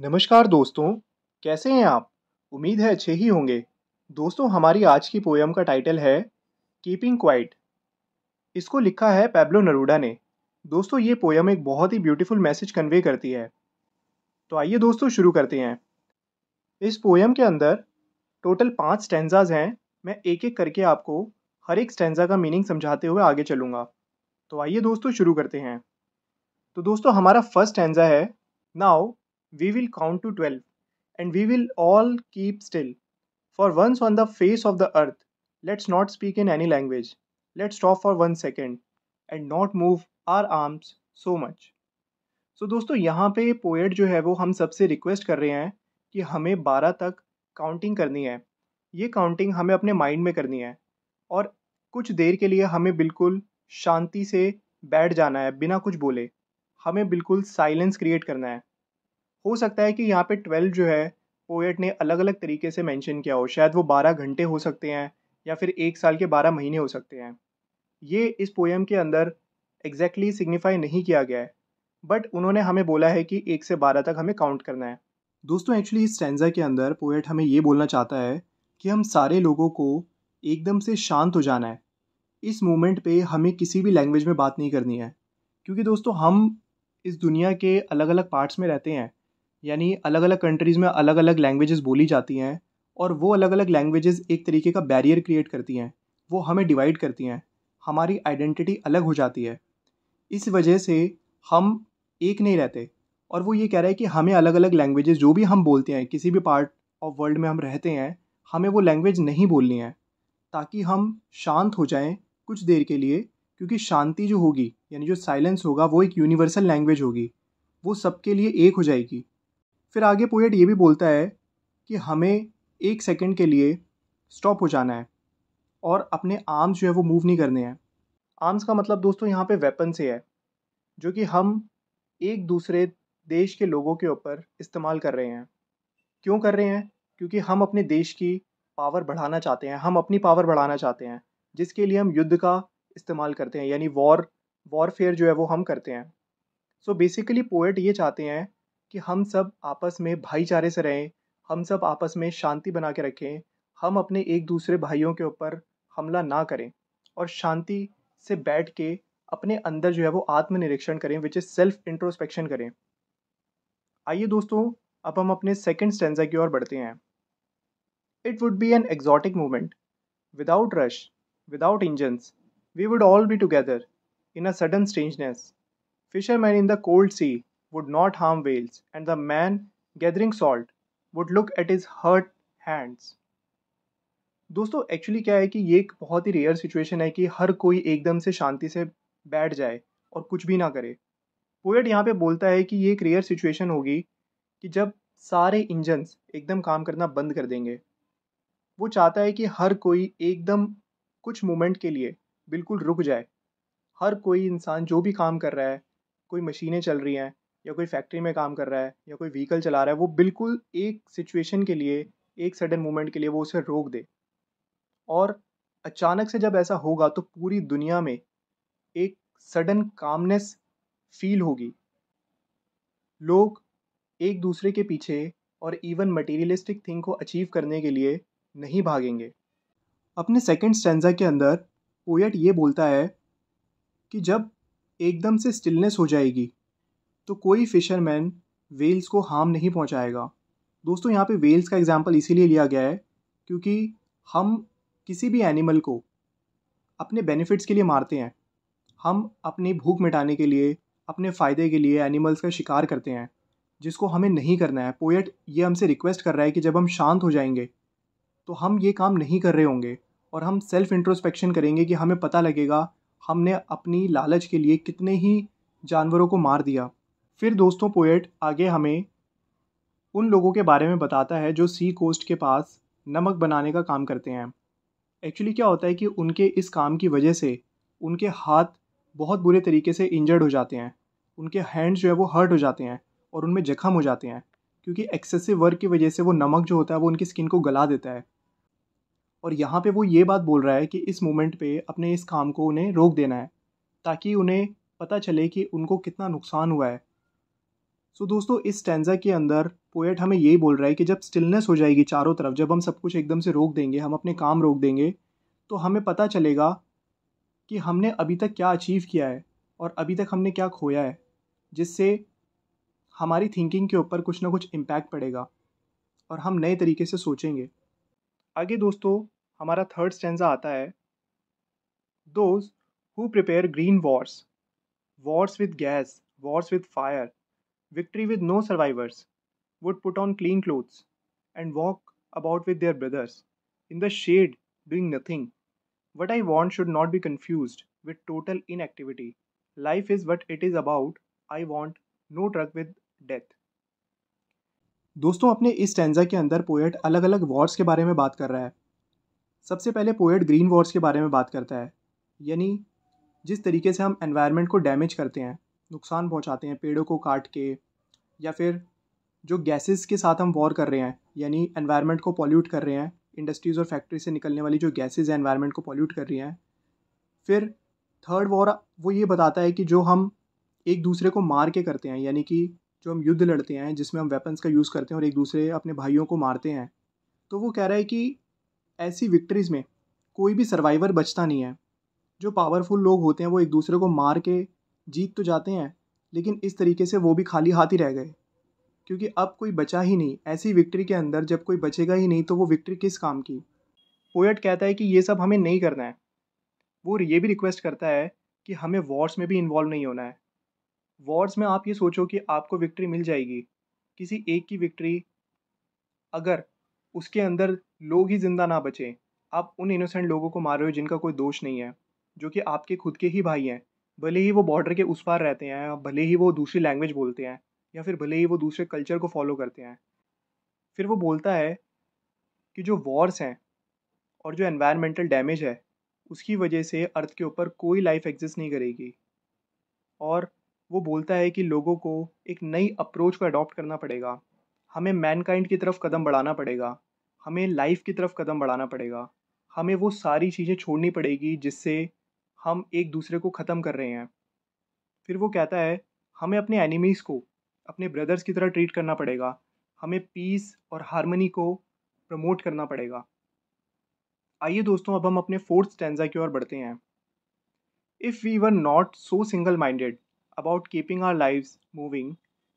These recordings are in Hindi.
नमस्कार दोस्तों कैसे हैं आप उम्मीद है अच्छे ही होंगे दोस्तों हमारी आज की पोयम का टाइटल है कीपिंग क्वाइट इसको लिखा है पेब्लो नरूडा ने दोस्तों ये पोयम एक बहुत ही ब्यूटीफुल मैसेज कन्वे करती है तो आइए दोस्तों शुरू करते हैं इस पोयम के अंदर टोटल पाँच स्टेंजाज हैं मैं एक एक करके आपको हर एक स्टेंजा का मीनिंग समझाते हुए आगे चलूँगा तो आइए दोस्तों शुरू करते हैं तो दोस्तों हमारा फर्स्ट स्टेंजा है now we will count to 12 and we will all keep still. For once on the face of the earth, let's not speak in any language. Let's stop for one second and not move our arms so much. So, दोस्तों यहाँ पे पोएट जो है वो हम सबसे रिक्वेस्ट कर रहे हैं कि हमें 12 तक काउंटिंग करनी है ये काउंटिंग हमें अपने माइंड में करनी है और कुछ देर के लिए हमें बिल्कुल शांति से बैठ जाना है बिना कुछ बोले हमें बिल्कुल साइलेंस क्रिएट करना है हो सकता है कि यहाँ पे ट्वेल्व जो है पोएट ने अलग अलग तरीके से मेंशन किया हो शायद वो बारह घंटे हो सकते हैं या फिर एक साल के बारह महीने हो सकते हैं ये इस पोएम के अंदर एग्जैक्टली exactly सिग्निफाई नहीं किया गया है बट उन्होंने हमें बोला है कि एक से बारह तक हमें काउंट करना है दोस्तों एक्चुअली इस स्टेंजा के अंदर पोएट हमें ये बोलना चाहता है कि हम सारे लोगों को एकदम से शांत हो जाना है इस मोमेंट पे हमें किसी भी लैंग्वेज में बात नहीं करनी है क्योंकि दोस्तों हम इस दुनिया के अलग अलग पार्ट्स में रहते हैं यानी अलग अलग कंट्रीज़ में अलग अलग लैंग्वेजेस बोली जाती हैं और वो अलग अलग लैंग्वेजेस एक तरीके का बैरियर क्रिएट करती हैं वो हमें डिवाइड करती हैं हमारी आइडेंटिटी अलग हो जाती है इस वजह से हम एक नहीं रहते और वो ये कह रहा है कि हमें अलग अलग लैंग्वेजेस जो भी हम बोलते हैं किसी भी पार्ट ऑफ वर्ल्ड में हम रहते हैं हमें वो लैंग्वेज नहीं बोलनी है ताकि हम शांत हो जाएं कुछ देर के लिए क्योंकि शांति जो होगी यानी जो साइलेंस होगा वो एक यूनिवर्सल लैंग्वेज होगी वो सबके लिए एक हो जाएगी फिर आगे पोएट ये भी बोलता है कि हमें एक सेकंड के लिए स्टॉप हो जाना है और अपने आर्म्स जो है वो मूव नहीं करने हैं आर्म्स का मतलब दोस्तों यहाँ पे वेपन से है जो कि हम एक दूसरे देश के लोगों के ऊपर इस्तेमाल कर रहे हैं क्यों कर रहे हैं क्योंकि हम अपने देश की पावर बढ़ाना चाहते हैं हम अपनी पावर बढ़ाना चाहते हैं जिसके लिए हम युद्ध का इस्तेमाल करते हैं यानी वॉर वॉरफेयर जो है वो हम करते हैं सो बेसिकली पोएट ये चाहते हैं कि हम सब आपस में भाईचारे से रहें हम सब आपस में शांति बना के रखें हम अपने एक दूसरे भाइयों के ऊपर हमला ना करें और शांति से बैठ के अपने अंदर जो है वो आत्मनिरीक्षण करें विच इज़ सेल्फ इंट्रोस्पेक्शन करें आइए दोस्तों अब हम अपने सेकेंड स्टेंजा की ओर बढ़ते हैं it would be an exotic movement without rush without engines we would all be together in a sudden strangeness man in the cold sea would not harm whales, and the man gathering salt would look at his hurt hands. दोस्तों एक्चुअली क्या है कि ये एक बहुत ही रेयर सिचुएशन है कि हर कोई एकदम से शांति से बैठ जाए और कुछ भी ना करे पोएट यहाँ पे बोलता है कि ये एक रेयर सिचुएशन होगी कि जब सारे इंजन्स एकदम काम करना बंद कर देंगे वो चाहता है कि हर कोई एकदम कुछ मोमेंट के लिए बिल्कुल रुक जाए हर कोई इंसान जो भी काम कर रहा है कोई मशीनें चल रही हैं या कोई फैक्ट्री में काम कर रहा है या कोई व्हीकल चला रहा है वो बिल्कुल एक सिचुएशन के लिए एक सडन मोमेंट के लिए वो उसे रोक दे और अचानक से जब ऐसा होगा तो पूरी दुनिया में एक सडन कामनेस फील होगी लोग एक दूसरे के पीछे और इवन मटेरियलिस्टिक थिंग को अचीव करने के लिए नहीं भागेंगे अपने सेकेंड स्टेंजा के अंदर पोएट ये बोलता है कि जब एकदम से स्टिलनेस हो जाएगी तो कोई फिशरमैन वेल्स को हार्म नहीं पहुंचाएगा दोस्तों यहाँ पे वेल्स का एग्जाम्पल इसीलिए लिया गया है क्योंकि हम किसी भी एनिमल को अपने बेनिफिट्स के लिए मारते हैं हम अपनी भूख मिटाने के लिए अपने फ़ायदे के लिए एनिमल्स का शिकार करते हैं जिसको हमें नहीं करना है पोएट ये हमसे रिक्वेस्ट कर रहा है कि जब हम शांत हो जाएंगे तो हम ये काम नहीं कर रहे होंगे और हम सेल्फ इंट्रोस्पेक्शन करेंगे कि हमें पता लगेगा हमने अपनी लालच के लिए कितने ही जानवरों को मार दिया फिर दोस्तों पोएट आगे हमें उन लोगों के बारे में बताता है जो सी कोस्ट के पास नमक बनाने का काम करते हैं एक्चुअली क्या होता है कि उनके इस काम की वजह से उनके हाथ बहुत बुरे तरीके से इंजर्ड हो जाते हैं उनके हैंड्स जो है वो हर्ट हो जाते हैं और उनमें जख्म हो जाते हैं क्योंकि एक्सेसिव वर्क की वजह से वो नमक जो होता है वो उनकी स्किन को गला देता है और यहाँ पे वो ये बात बोल रहा है कि इस मोमेंट पे अपने इस काम को उन्हें रोक देना है ताकि उन्हें पता चले कि उनको कितना नुकसान हुआ है सो so, दोस्तों इस स्टैंडा के अंदर पोएट हमें यही बोल रहा है कि जब स्टिलनेस हो जाएगी चारों तरफ जब हम सब कुछ एकदम से रोक देंगे हम अपने काम रोक देंगे तो हमें पता चलेगा कि हमने अभी तक क्या अचीव किया है और अभी तक हमने क्या खोया है जिससे हमारी थिंकिंग के ऊपर कुछ ना कुछ इम्पैक्ट पड़ेगा और हम नए तरीके से सोचेंगे आगे दोस्तों हमारा थर्ड स्टैंडा आता है those who prepare green wars wars with gas wars with fire Victory with no survivors would put on clean clothes and walk about with their brothers in the shade doing nothing. What I want should not be confused with total inactivity. Life is what it is about. I want no drug with death. दोस्तों अपने इस स्टैंडा के अंदर पोएट अलग अलग वॉर्स के बारे में बात कर रहा है सबसे पहले पोएट ग्रीन वॉर्स के बारे में बात करता है यानी जिस तरीके से हम एनवायरनमेंट को डैमेज करते हैं नुकसान पहुंचाते हैं पेड़ों को काट के या फिर जो गैसेस के साथ हम वॉर कर रहे हैं यानी एनवायरनमेंट को पॉल्यूट कर रहे हैं इंडस्ट्रीज़ और फैक्ट्री से निकलने वाली जो गैसेस हैं एनवायरनमेंट को पॉल्यूट कर रही हैं फिर थर्ड वॉर वो ये बताता है कि जो हम एक दूसरे को मार के करते हैं यानी कि जो हम युद्ध लड़ते हैं जिसमें हम वेपन्स का यूज़ करते हैं और एक दूसरे अपने भाइयों को मारते हैं तो वो कह रहा है कि ऐसी विक्ट्रीज़ में कोई भी सर्वाइवर बचता नहीं है जो पावरफुल लोग होते हैं वो एक दूसरे को मार के जीत तो जाते हैं लेकिन इस तरीके से वो भी खाली हाथ ही रह गए क्योंकि अब कोई बचा ही नहीं ऐसी विक्ट्री के अंदर जब कोई बचेगा ही नहीं तो वो विक्ट्री किस काम की पोएट कहता है कि ये सब हमें नहीं करना है वो ये भी रिक्वेस्ट करता है कि हमें वॉर्स में भी इन्वॉल्व नहीं होना है वॉर्स में आप ये सोचो कि आपको विक्ट्री मिल जाएगी किसी एक की विक्ट्री अगर उसके अंदर लोग ही ज़िंदा ना बचें आप उन इनोसेंट लोगों को मार रहे हो जिनका कोई दोष नहीं है जो कि आपके खुद के ही भाई हैं भले ही वो बॉर्डर के उस पार रहते हैं भले ही वो दूसरी लैंग्वेज बोलते हैं या फिर भले ही वो दूसरे कल्चर को फॉलो करते हैं फिर वो बोलता है कि जो वॉर्स हैं और जो एनवायरमेंटल डैमेज है उसकी वजह से अर्थ के ऊपर कोई लाइफ एग्जिस्ट नहीं करेगी और वो बोलता है कि लोगों को एक नई अप्रोच को अडॉप्ट करना पड़ेगा हमें मैनकाइंड की तरफ कदम बढ़ाना पड़ेगा हमें लाइफ की तरफ कदम बढ़ाना पड़ेगा हमें वो सारी चीज़ें छोड़नी पड़ेगी जिससे हम एक दूसरे को ख़त्म कर रहे हैं फिर वो कहता है हमें अपने एनिमीज़ को अपने ब्रदर्स की तरह ट्रीट करना पड़ेगा हमें पीस और हारमोनी को प्रमोट करना पड़ेगा आइए दोस्तों अब हम अपने फोर्थ स्टैंडा की ओर बढ़ते हैं if we were not so single minded about keeping our live moving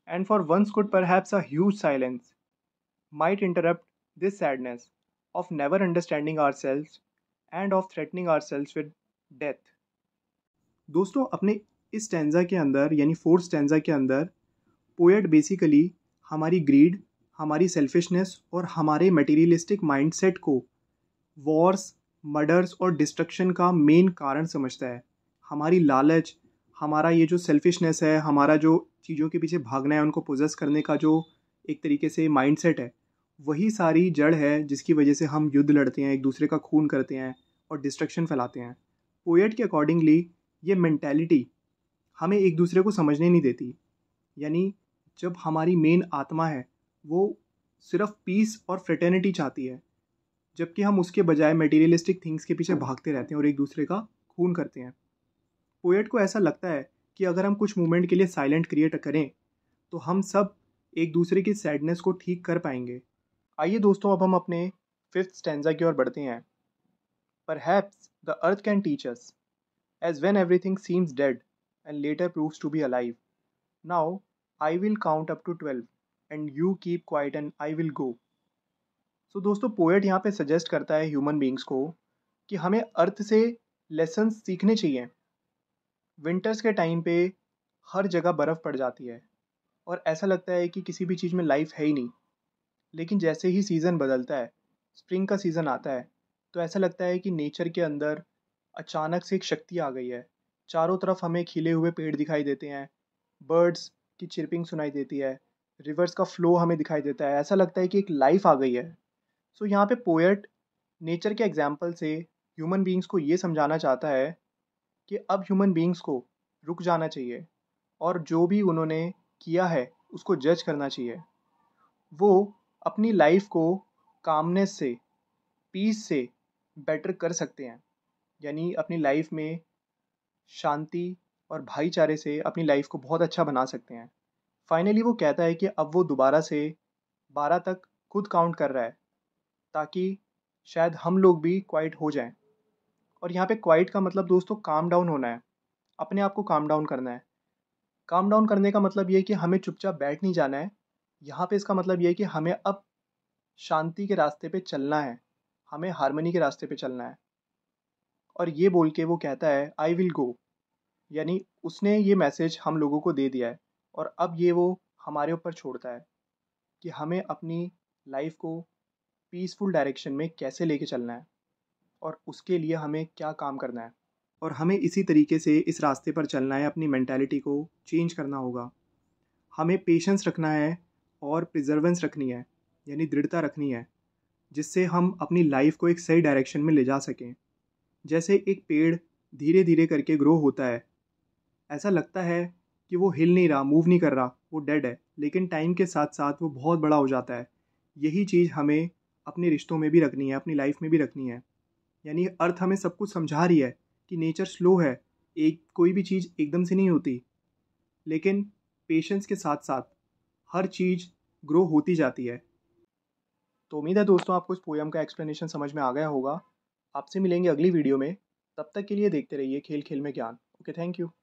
and once could once could perhaps silence might interrupt this sadness of never understanding ourselves and of threatening ourselves with death दोस्तों अपने इस स्टैंडा के अंदर यानी फोर्थ स्टैंडा के अंदर पोएट बेसिकली हमारी ग्रीड हमारी सेल्फिशनेस और हमारे मटेरियलिस्टिक माइंडसेट को वॉर्स मर्डर्स और डिस्ट्रक्शन का मेन कारण समझता है हमारी लालच हमारा ये जो सेल्फिशनेस है हमारा जो चीज़ों के पीछे भागना है उनको पोजेस करने का जो एक तरीके से माइंडसेट है वही सारी जड़ है जिसकी वजह से हम युद्ध लड़ते हैं एक दूसरे का खून करते हैं और डिस्ट्रक्शन फैलाते हैं पोएट के अकॉर्डिंगली ये मेंटेलिटी हमें एक दूसरे को समझने नहीं देती यानी जब हमारी मेन आत्मा है वो सिर्फ पीस और फ्रेटर्निटी चाहती है जबकि हम उसके बजाय मटेरियलिस्टिक थिंग्स के पीछे भागते रहते हैं और एक दूसरे का खून करते हैं पोएट को ऐसा लगता है कि अगर हम कुछ मोमेंट के लिए साइलेंट क्रिएट करें तो हम सब एक दूसरे की सैडनेस को ठीक कर पाएंगे आइए दोस्तों अब हम अपने फिफ्थ स्टैंडा की ओर बढ़ते हैं perhaps the earth can teach us as when everything seems dead and later proves to be alive. Now I will count up to twelve and you keep quiet and I will go so दोस्तों पोएट यहाँ पे सजेस्ट करता है ह्यूमन बींग्स को कि हमें अर्थ से लेसन सीखने चाहिए विंटर्स के टाइम पे हर जगह बर्फ़ पड़ जाती है और ऐसा लगता है कि किसी भी चीज़ में लाइफ है ही नहीं लेकिन जैसे ही सीज़न बदलता है स्प्रिंग का सीज़न आता है तो ऐसा लगता है कि नेचर के अंदर अचानक से एक शक्ति आ गई है चारों तरफ हमें खिले हुए पेड़ दिखाई देते हैं बर्ड्स की चिरपिंग सुनाई देती है रिवर्स का फ्लो हमें दिखाई देता है ऐसा लगता है कि एक लाइफ आ गई है सो so, यहाँ पे पोएट नेचर के एग्जाम्पल से ह्यूमन बींग्स को ये समझाना चाहता है कि अब ह्यूमन बींग्स को रुक जाना चाहिए और जो भी उन्होंने किया है उसको जज करना चाहिए वो अपनी लाइफ को कामनेस से पीस से बेटर कर सकते हैं यानी अपनी लाइफ में शांति और भाईचारे से अपनी लाइफ को बहुत अच्छा बना सकते हैं फाइनली वो कहता है कि अब वो दोबारा से बारह तक खुद काउंट कर रहा है ताकि शायद हम लोग भी क्वाइट हो जाएं और यहाँ पे क्वाइट का मतलब दोस्तों काम डाउन होना है अपने आप को काम डाउन करना है काम डाउन करने का मतलब ये है कि हमें चुपचाप बैठ नहीं जाना है यहाँ पे इसका मतलब ये है कि हमें अब शांति के रास्ते पे चलना है हमें हारमोनी के रास्ते पे चलना है और ये बोल के वो कहता है आई विल गो यानी उसने ये मैसेज हम लोगों को दे दिया है और अब ये वो हमारे ऊपर छोड़ता है कि हमें अपनी लाइफ को पीसफुल डायरेक्शन में कैसे लेके चलना है और उसके लिए हमें क्या काम करना है और हमें इसी तरीके से इस रास्ते पर चलना है अपनी मैंटेलिटी को चेंज करना होगा हमें पेशेंस रखना है और प्रिजर्वेंस रखनी है यानी दृढ़ता रखनी है जिससे हम अपनी लाइफ को एक सही डायरेक्शन में ले जा सकें जैसे एक पेड़ धीरे धीरे करके ग्रो होता है ऐसा लगता है कि वो हिल नहीं रहा मूव नहीं कर रहा वो डेड है लेकिन टाइम के साथ साथ वो बहुत बड़ा हो जाता है यही चीज़ हमें अपने रिश्तों में भी रखनी है अपनी लाइफ में भी रखनी है यानी अर्थ हमें सब कुछ समझा रही है कि नेचर स्लो है एक कोई भी चीज़ एकदम से नहीं होती लेकिन पेशेंस के साथ साथ हर चीज़ ग्रो होती जाती है तो उम्मीद है दोस्तों आपको इस पोएम का एक्सप्लेनेशन समझ में आ गया होगा आपसे मिलेंगे अगली वीडियो में तब तक के लिए देखते रहिए खेल खेल में ज्ञान ओके थैंक यू